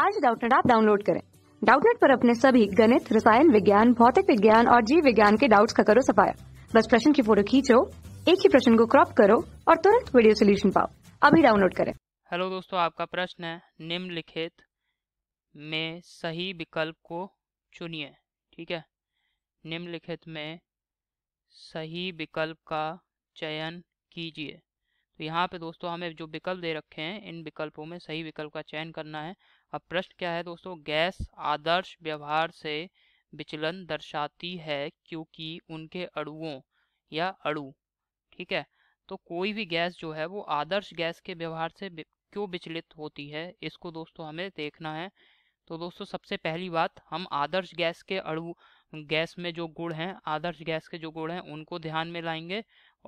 आज डाउटनेट आप डाउनलोड करें डाउटनेट पर अपने सभी गणित रसायन विज्ञान भौतिक विज्ञान और जीव विज्ञान के डाउट्स का करो सफाया बस प्रश्न की फोटो खींचो एक ही प्रश्न को क्रॉप करो और तुरंत वीडियो सोल्यूशन पाओ अभी डाउनलोड करें हेलो दोस्तों आपका प्रश्न है निम्नलिखित में सही विकल्प को चुनिए ठीक है निम्नलिखित में सही विकल्प का चयन कीजिए तो यहाँ पे दोस्तों हमें जो विकल्प दे रखे हैं इन विकल्पों में सही विकल्प का चयन करना है अब प्रश्न क्या है दोस्तों गैस आदर्श व्यवहार से विचलन दर्शाती है क्योंकि उनके अड़ुओं या अड़ु ठीक है तो कोई भी गैस जो है वो आदर्श गैस के व्यवहार से क्यों विचलित होती है इसको दोस्तों हमें देखना है तो दोस्तों सबसे पहली बात हम आदर्श गैस के अड़ु गैस में जो गुड़ हैं आदर्श गैस के जो गुड़ हैं उनको ध्यान में लाएंगे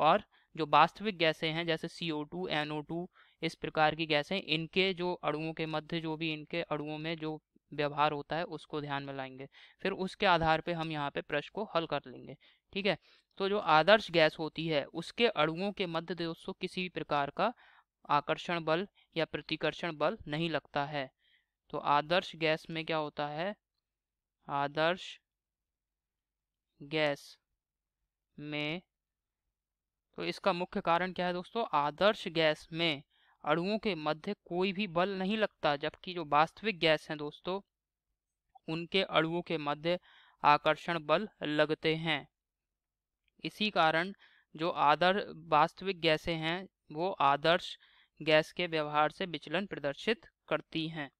और जो वास्तविक गैसें हैं जैसे C O two N O two इस प्रकार की गैसें इनके जो अड़ुओं के मध्य जो भी इनके अड़ुओं में जो व्यवहार होता है उसको ध्यान में लाएंगे फिर उसके आधार पे हम यहाँ पे प्रश्न को हल कर लेंगे ठीक है तो जो आदर्श गैस होती है उसके अड़ुओं के मध्य दोस्तों किसी भी प्रकार का आकर्षण बल या प्रतिकर्षण बल नहीं लगता है तो आदर्श गैस में क्या होता है आदर्श गैस में तो इसका मुख्य कारण क्या है दोस्तों आदर्श गैस में अणुओं के मध्य कोई भी बल नहीं लगता जबकि जो वास्तविक गैस हैं दोस्तों उनके अणुओं के मध्य आकर्षण बल लगते हैं इसी कारण जो आदर्श वास्तविक गैसें हैं वो आदर्श गैस के व्यवहार से विचलन प्रदर्शित करती हैं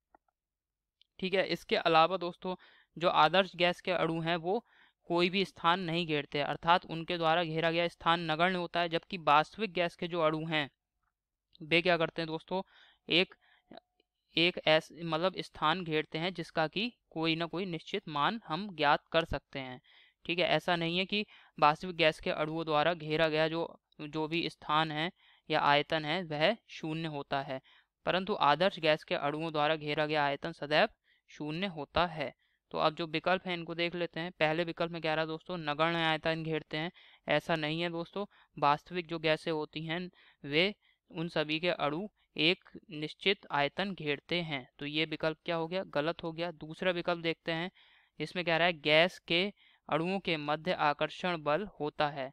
ठीक है इसके अलावा दोस्तों जो आदर्श गैस के अणु हैं वो कोई भी स्थान नहीं घेरते अर्थात उनके द्वारा घेरा गया स्थान नगण्य होता है जबकि वास्तविक गैस के जो अणु हैं वे क्या करते हैं दोस्तों एक एक ऐसे मतलब स्थान घेरते हैं जिसका कि कोई ना कोई निश्चित मान हम ज्ञात कर सकते हैं ठीक है ऐसा नहीं है कि वास्तविक गैस के अड़ुओं द्वारा घेरा गया जो जो भी स्थान है या आयतन है वह शून्य होता है परंतु आदर्श गैस के अड़ुओं द्वारा घेरा गया आयतन सदैव शून्य होता है तो आप जो विकल्प हैं इनको देख लेते हैं पहले विकल्प में कह रहा है दोस्तों नगण्य आयतन घेरते हैं ऐसा नहीं है दोस्तों वास्तविक जो गैसें होती हैं वे उन सभी के अड़ू एक निश्चित आयतन घेरते हैं तो ये विकल्प क्या हो गया गलत हो गया दूसरा विकल्प देखते हैं इसमें कह रहा है गैस के अड़ुओं के मध्य आकर्षण बल होता है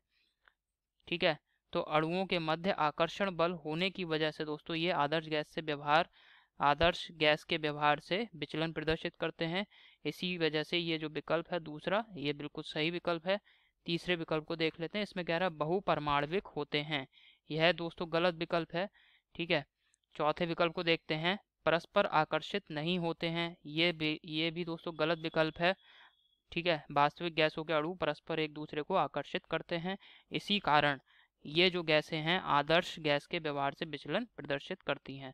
ठीक है तो अड़ुओं के मध्य आकर्षण बल होने की वजह से दोस्तों ये आदर्श गैस से व्यवहार आदर्श गैस के व्यवहार से विचलन प्रदर्शित करते हैं इसी वजह से ये जो विकल्प है दूसरा ये बिल्कुल सही विकल्प है तीसरे विकल्प को देख लेते हैं इसमें कह रहा है बहुपरमाणविक होते हैं यह है दोस्तों गलत विकल्प है ठीक है चौथे विकल्प को देखते हैं परस्पर आकर्षित नहीं होते हैं ये भी ये भी दोस्तों गलत विकल्प है ठीक है वास्तविक गैसों के अणु परस्पर एक दूसरे को आकर्षित करते हैं इसी कारण ये जो गैसें हैं आदर्श गैस के व्यवहार से विचलन प्रदर्शित करती हैं